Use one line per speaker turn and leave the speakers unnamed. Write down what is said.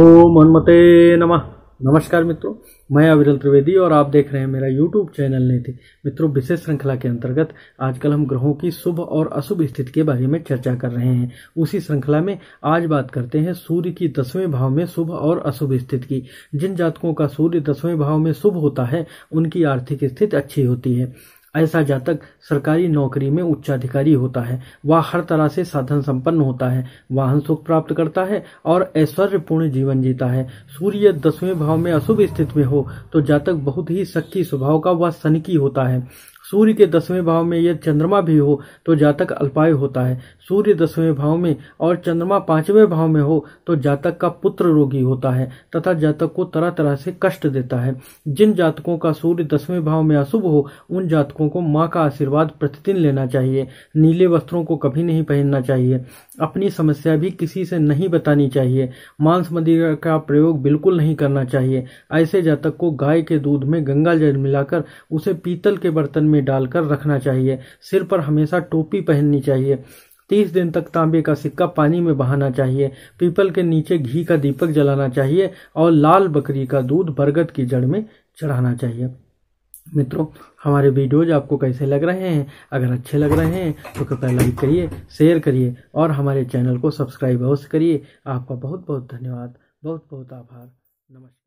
ओम मनमते नमः नमस्कार मित्रों मैं अविरल त्रिवेदी और आप देख रहे हैं मेरा यूट्यूब चैनल नीति मित्रों विशेष श्रृंखला के अंतर्गत आजकल हम ग्रहों की शुभ और अशुभ स्थिति के बारे में चर्चा कर रहे हैं उसी श्रृंखला में आज बात करते हैं सूर्य की दसवें भाव में शुभ और अशुभ स्थिति की जिन जातकों का सूर्य दसवें भाव में शुभ होता है उनकी आर्थिक स्थिति अच्छी होती है ऐसा जातक सरकारी नौकरी में उच्चाधिकारी होता है वह हर तरह से साधन संपन्न होता है वाहन सुख प्राप्त करता है और ऐश्वर्यपूर्ण जीवन जीता है सूर्य दसवें भाव में अशुभ स्थिति में हो तो जातक बहुत ही सख्ती स्वभाव का व सनकी होता है सूर्य के दसवें भाव में यदि चंद्रमा भी हो तो जातक अल्पायु होता है सूर्य दसवें भाव में और चंद्रमा पांचवें भाव में हो तो जातक का पुत्र रोगी होता है तथा जातक को तरह तरह से कष्ट देता है जिन जातकों का सूर्य दसवें भाव में अशुभ हो उन जातकों को माँ का आशीर्वाद प्रतिदिन लेना चाहिए नीले वस्त्रों को कभी नहीं पहनना चाहिए अपनी समस्या भी किसी से नहीं बतानी चाहिए मांस मदिरा का प्रयोग बिल्कुल नहीं करना चाहिए ऐसे जातक को गाय के दूध में गंगा जल मिलाकर उसे पीतल के बर्तन में डालकर रखना चाहिए सिर पर हमेशा टोपी पहननी चाहिए तीस दिन तक तांबे का सिक्का पानी में बहाना चाहिए पीपल के नीचे घी का दीपक जलाना चाहिए और लाल बकरी का दूध बरगद की जड़ में चढ़ाना चाहिए मित्रों हमारे वीडियोज आपको कैसे लग रहे हैं अगर अच्छे लग रहे हैं तो कृपया लाइक करिए शेयर करिए और हमारे चैनल को सब्सक्राइब अवश्य करिए आपका बहुत बहुत धन्यवाद बहुत बहुत आभार नमस्कार